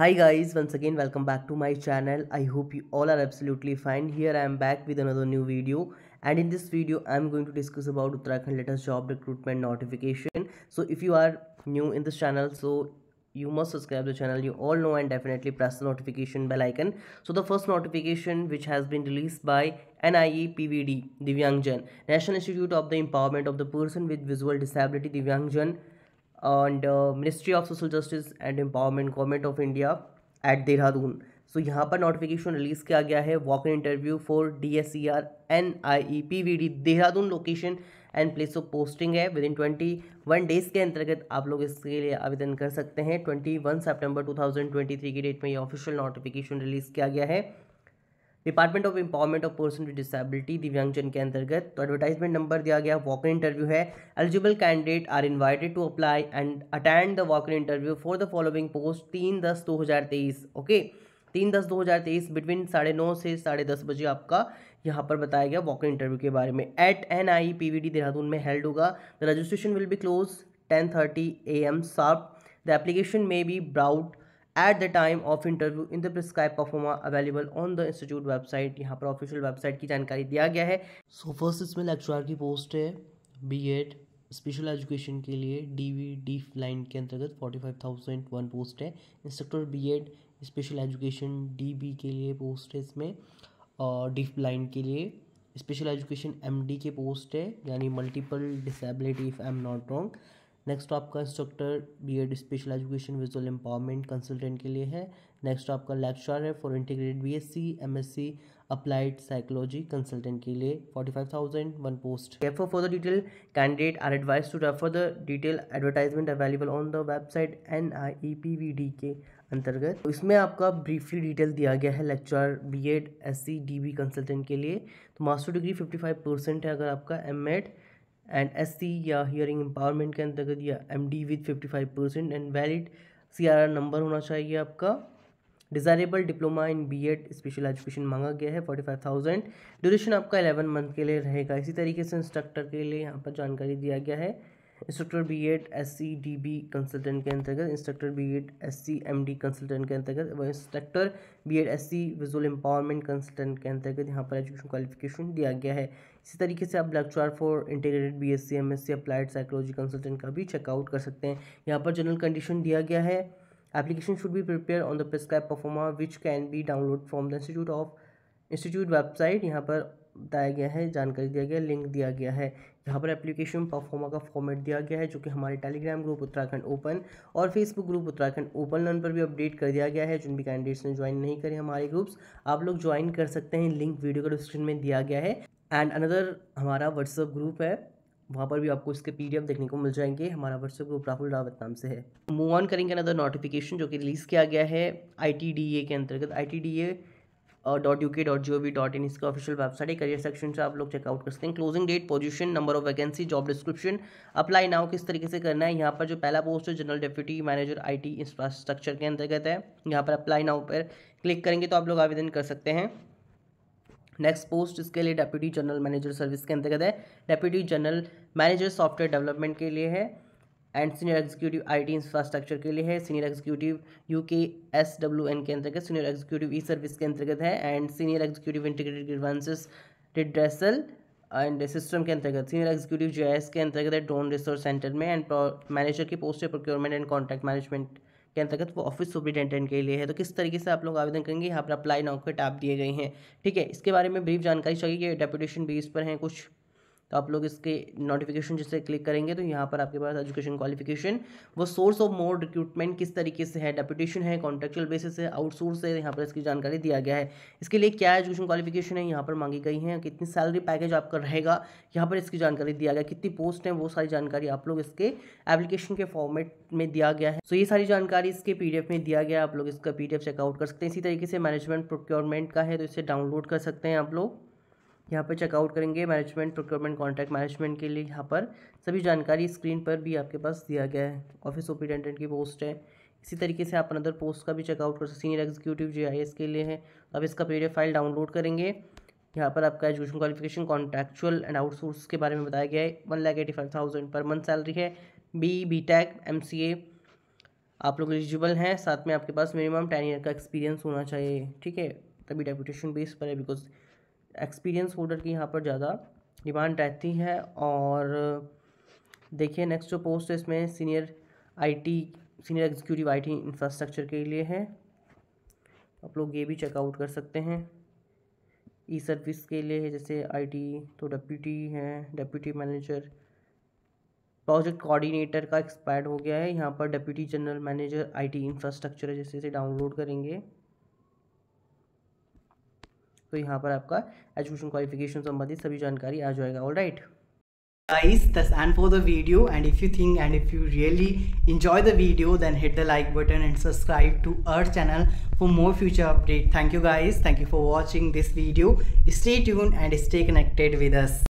hi guys once again welcome back to my channel i hope you all are absolutely fine here i am back with another new video and in this video i am going to discuss about uttarakhand latest job recruitment notification so if you are new in this channel so you must subscribe the channel you all know and definitely press the notification bell icon so the first notification which has been released by NIE PVD Divyangjan National Institute of the Empowerment of the Person with Visual Disability Divyangjan and ministry of social justice and empowerment government of India at Dehradun so यहाँ पर notification release किया गया है walk in interview for D S C R N I E P V D Dehradun location and place of posting है within twenty one days के अंतर्गत आप लोग इसके लिए आवेदन कर सकते हैं twenty one September two thousand twenty three की डेट में ये ऑफिशियल नोटिफिकेशन रिलीज़ किया गया है department of empowerment of person with disability दिव्यांगजन के अंतर्गत तो एडवर्टाइजमेंट नंबर दिया गया इन इंटरव्यू है eligible candidate are invited to apply and attend the in interview for the following post तीन दस दो हज़ार तेईस ओके तीन दस दो हज़ार तेईस बिटवीन साढ़े नौ से साढ़े दस बजे आपका यहाँ पर बताया गया इन इंटरव्यू के बारे में at N I P V D Dehradun में हेल्ड होगा the registration will be close ten thirty A M sharp the application may be brought at the time of interview in the prescribe proforma available on the institute website यहाँ पर official website की जानकारी दिया गया है so first इसमें lecturer की post है बी एड स्पेशल एजुकेशन के लिए डी वी डी लाइन के अंतर्गत forty five thousand one post है instructor B Ed special education D B के लिए पोस्ट है इसमें और डी लाइन के लिए स्पेशल एजुकेशन एम डी के पोस्ट है यानी multiple disability if I am not wrong next आपका instructor BEd special education visual empowerment consultant के लिए है नेक्स्ट आपका लेक्चर है for integrated BSc MSc applied psychology consultant के लिए forty five thousand one post for for the detail candidate are advise to refer the detail advertisement available on the website N I E P V D के अंतर्गत तो इसमें आपका briefly detail दिया गया है lecture B Ed S C D B consultant के लिए तो master degree fifty five percent है अगर आपका M Ed and S C या हियरिंग एम्पावरमेंट के अंतर्गत या M with with five percent and valid C R R number होना चाहिए आपका desirable diploma in B Ed special education मांगा गया है फोर्टी फाइव थाउजेंड ड्यूरेशन आपका एलेवन मंथ के लिए रहेगा इसी तरीके से इंस्ट्रक्टर के लिए यहाँ पर जानकारी दिया गया है instructor B Ed S C D B consultant के अंतर्गत instructor B Ed S C M D consultant के अंतर्गत व instructor B Ed S C visual empowerment consultant के अंतर्गत यहाँ पर एजुकेशन क्वालिफिकेशन दिया गया है इसी तरीके से आप lecture for integrated B S C M S C applied psychology consultant का भी चेकआउट कर सकते हैं यहाँ पर जनरल कंडीशन दिया गया है application should be prepare on the prescribe proforma which can be download from the institute of institute website यहाँ पर बताया गया है जानकारी दिया गया लिंक दिया गया है यहाँ पर एप्लीकेशन परफॉर्मा का फॉर्मेट दिया गया है जो कि हमारे टेलीग्राम ग्रुप उत्तराखंड ओपन और Facebook group Uttarakhand open learn पर भी अपडेट कर दिया गया है जिन भी कैंडिडेट्स ने ज्वाइन नहीं करे हमारे ग्रुप्स आप लोग ज्वाइन कर सकते हैं लिंक वीडियो का डिस्क्रिप्शन में दिया गया है एंड अनदर हमारा व्हाट्सअप ग्रुप है वहाँ पर भी आपको इसके एफ देखने को मिल जाएंगे हमारा व्हाट्सएप ग्रुप राहुल रावत नाम से है मूव ऑन करेंगे अनदर नोटिफिकेशन जो कि रिलीज़ किया गया है आई के अंतर्गत I dot U K dot G O V dot in इसका ऑफिशियल वेबसाइट है करियर सेक्शन से आप लोग चेकआउट कर सकते हैं closing date position number of vacancy job description apply now किस तरीके से करना है यहाँ पर जो पहला पोस्ट है general deputy manager I T infrastructure के अंतर्गत है यहाँ पर अप्लाई नाउ पर क्लिक करेंगे तो आप लोग आवेदन कर सकते हैं नेक्स्ट पोस्ट इसके लिए डेप्यूटी जनरल मैनेजर सर्विस के अंतर्गत है deputy general manager software development के लिए है and senior executive IT infrastructure के लिए है senior executive U K S W N के अंतर्गत सीनियर एग्जीक्यूटिव ई सर्विस के अंतर्गत है and senior executive integrated grievances redressal and system के अंतर्गत सीनियर एग्जीक्यूटिव जे एस के अंतर्गत है ड्रोन रिसोर्स सेंटर में एंड मैनेजर की post procurement and contract management के अंतर्गत वो ऑफिस सुप्रिटेंडेंट के लिए है तो किस तरीके से आप लोग आवेदन करेंगे यहाँ पर अप्लाई नाउ के टैप दिए गए हैं ठीक है इसके बारे में ब्रीफ जानकारी चाहिए कि डेपुटेशन बेस पर हैं कुछ तो आप लोग इसके नोटिफिकेशन जिससे क्लिक करेंगे तो यहाँ पर आपके पास एजुकेशन क्वालिफिकेशन वो सोर्स ऑफ मोर रिक्रूटमेंट किस तरीके से है डेपुटेशन है कॉन्ट्रेक्चुअल बेसिस है आउटसोर्स है यहाँ पर इसकी जानकारी दिया गया है इसके लिए क्या एजुकेशन क्वालिफिकेशन है यहाँ पर मांगी गई है कितनी सैलरी पैकेज आपका रहेगा यहाँ पर इसकी जानकारी दिया गया कितनी पोस्ट है वो सारी जानकारी आप लोग इसके एप्लीकेशन के फॉर्मेट में दिया गया है सो ये सारी जानकारी इसके पी में दिया गया आप लोग इसका पी एफ चेकआउट कर सकते हैं इसी तरीके से मैनेजमेंट प्रोक्योरमेंट का है तो इसे डाउनलोड कर सकते हैं आप लोग यहाँ पर चेकआउट करेंगे मैनेजमेंट प्रोक्योरमेंट कॉन्ट्रैक्ट मैनेजमेंट के लिए यहाँ पर सभी जानकारी स्क्रीन पर भी आपके पास दिया गया है ऑफिस सुप्रिटेंडेंट की पोस्ट है इसी तरीके से आप अनदर पोस्ट का भी चेकआउट कर सकते सीनियर एग्जीक्यूटिव जे के लिए है आप इसका पी फाइल डाउनलोड करेंगे यहाँ पर आपका education qualification contractual and outsource के बारे में बताया गया है one lakh eighty five thousand per month salary है B B tech M C A आप लोग एलिजिबल हैं साथ में आपके पास मिनिमम टेन ईयर का एक्सपीरियंस होना चाहिए ठीक है तभी डेपुटेशन बेस पर है बिकॉज एक्सपीरियंस होल्डर की यहाँ पर ज़्यादा डिमांड रहती है और देखिए नेक्स्ट जो पोस्ट है इसमें senior IT senior executive IT infrastructure के लिए है आप लोग ये भी चेकआउट कर सकते हैं ई सर्विस के लिए है जैसे आईटी तो डेप्यूटी है डेप्यूटी मैनेजर प्रोजेक्ट कोऑर्डिनेटर का एक्सपायर्ड हो गया है यहाँ पर deputy general manager IT infrastructure है जैसे इसे डाउनलोड करेंगे तो यहाँ पर आपका एजुकेशन क्वालिफिकेशन संबंधित सभी जानकारी आ जाएगा all right guys that's and for the video and if you think and if you really enjoy the video then hit the like button and subscribe to our channel for more future update thank you guys thank you for watching this video stay tuned and stay connected with us